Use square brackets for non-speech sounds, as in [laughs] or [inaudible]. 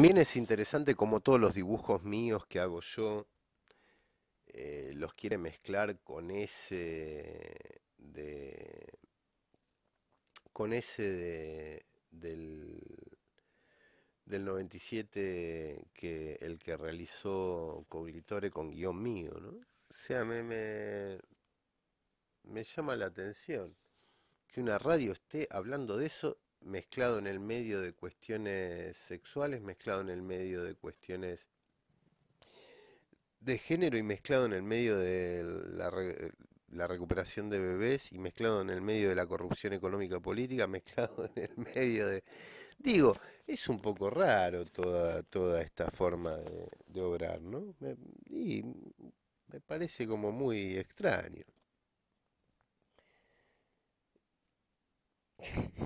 También es interesante como todos los dibujos míos que hago yo eh, los quiere mezclar con ese de con ese del, 97 que el que realizó Coglitore con guión mío, O sea, me llama la atención que una radio esté hablando de eso mezclado en el medio de cuestiones sexuales, mezclado en el medio de cuestiones de género y mezclado en el medio de la, recuperación de bebés y mezclado en el medio de la corrupción económica política, [laughs] mezclado en el medio de... Digo, es un poco raro toda, toda esta forma de, obrar, ¿no? y me parece como muy extraño. [laughs]